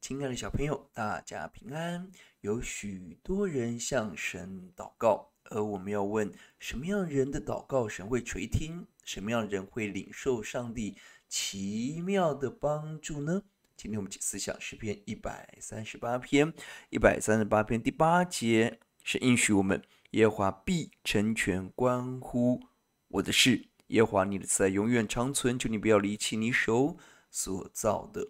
亲爱的小朋友，大家平安。有许多人向神祷告，而我们要问：什么样人的祷告神会垂听？什么样人会领受上帝奇妙的帮助呢？今天我们去思想诗篇一百三十八篇，一百三十八篇第八节，是应许我们：“耶和华必成全关乎我的事。”耶和华你的慈爱永远长存，求你不要离弃你手所造的。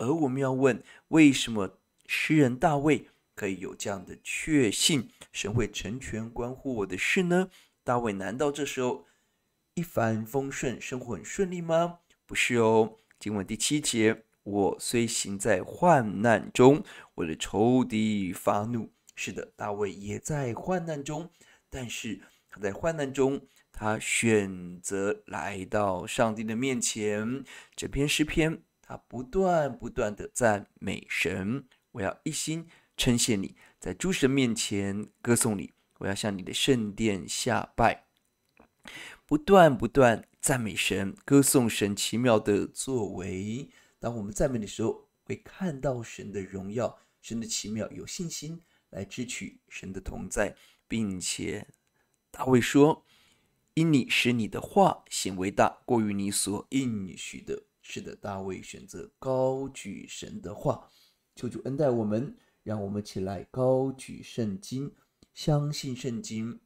而我们要问，为什么诗人大卫可以有这样的确信，神会成全关乎我的事呢？大卫难道这时候一帆风顺，生活很顺利吗？不是哦。经文第七节，我虽行在患难中，我的仇敌发怒。是的，大卫也在患难中，但是他在患难中，他选择来到上帝的面前。这篇诗篇。他不断不断的赞美神，我要一心称谢你，在诸神面前歌颂你，我要向你的圣殿下拜。不断不断赞美神，歌颂神奇妙的作为。当我们赞美的时候，会看到神的荣耀，神的奇妙，有信心来支取神的同在，并且大卫说：“因你使你的话显为大，过于你所应许的。”是的，大卫选择高举神的话，求主恩待我们，让我们起来高举圣经，相信圣经，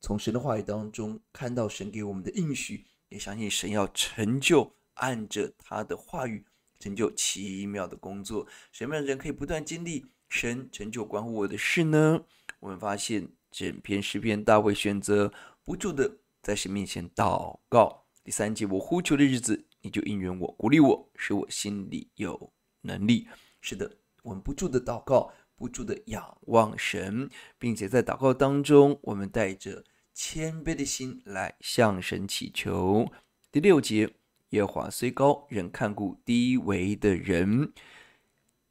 从神的话语当中看到神给我们的应许，也相信神要成就按着他的话语成就奇妙的工作。什么样的人可以不断经历神成就关乎我的事呢？我们发现整篇诗篇，大卫选择不住的在神面前祷告。第三节，我呼求的日子。你就应允我，鼓励我，使我心里有能力。是的，我们不住的祷告，不住的仰望神，并且在祷告当中，我们带着谦卑的心来向神祈求。第六节：夜华虽高，仍看顾低微的人；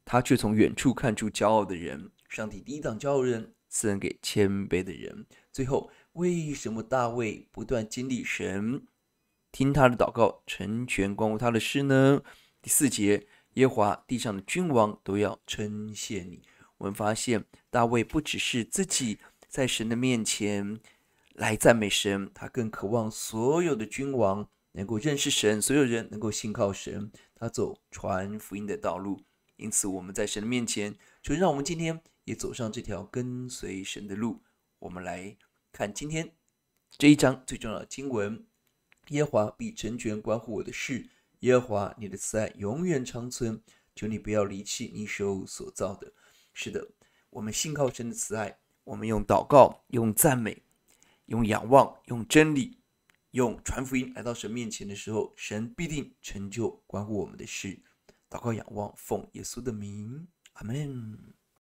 他却从远处看出骄傲的人。上帝抵挡骄傲人，赐恩给谦卑的人。最后，为什么大卫不断经历神？听他的祷告，成全关乎他的事呢。第四节，耶华地上的君王都要称谢你。我们发现大卫不只是自己在神的面前来赞美神，他更渴望所有的君王能够认识神，所有人能够信靠神，他走传福音的道路。因此，我们在神的面前，就让我们今天也走上这条跟随神的路。我们来看今天这一章最重要的经文。耶华必成全关乎我的事，耶华，你的慈爱永远长存，求你不要离弃你手所造的。是的，我们信靠神的慈爱，我们用祷告、用赞美、用仰望、用真理、用传福音来到神面前的时候，神必定成就关乎我们的事。祷告、仰望，奉耶稣的名，阿门。